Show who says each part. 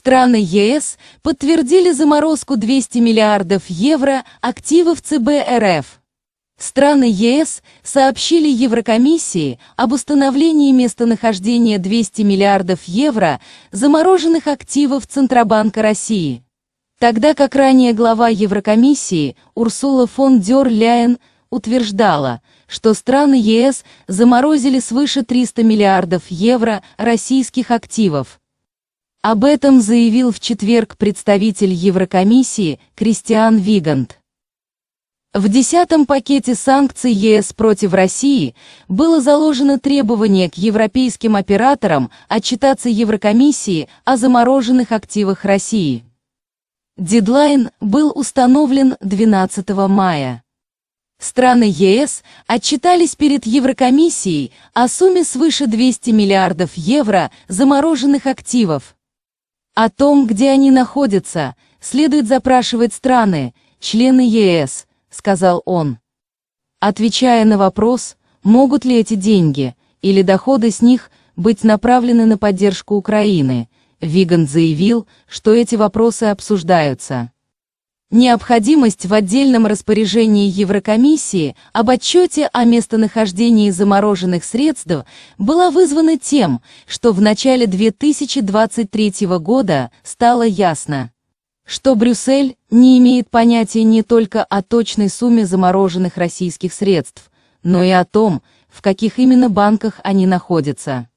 Speaker 1: Страны ЕС подтвердили заморозку 200 миллиардов евро активов ЦБ РФ. Страны ЕС сообщили Еврокомиссии об установлении местонахождения 200 миллиардов евро замороженных активов Центробанка России. Тогда как ранее глава Еврокомиссии Урсула фон дер Ляйен утверждала, что страны ЕС заморозили свыше 300 миллиардов евро российских активов, об этом заявил в четверг представитель Еврокомиссии Кристиан Вигант. В десятом пакете санкций ЕС против России было заложено требование к европейским операторам отчитаться Еврокомиссии о замороженных активах России. Дедлайн был установлен 12 мая. Страны ЕС отчитались перед Еврокомиссией о сумме свыше 200 миллиардов евро замороженных активов. О том, где они находятся, следует запрашивать страны, члены ЕС, сказал он. Отвечая на вопрос, могут ли эти деньги или доходы с них быть направлены на поддержку Украины, Виган заявил, что эти вопросы обсуждаются. Необходимость в отдельном распоряжении Еврокомиссии об отчете о местонахождении замороженных средств была вызвана тем, что в начале 2023 года стало ясно, что Брюссель не имеет понятия не только о точной сумме замороженных российских средств, но и о том, в каких именно банках они находятся.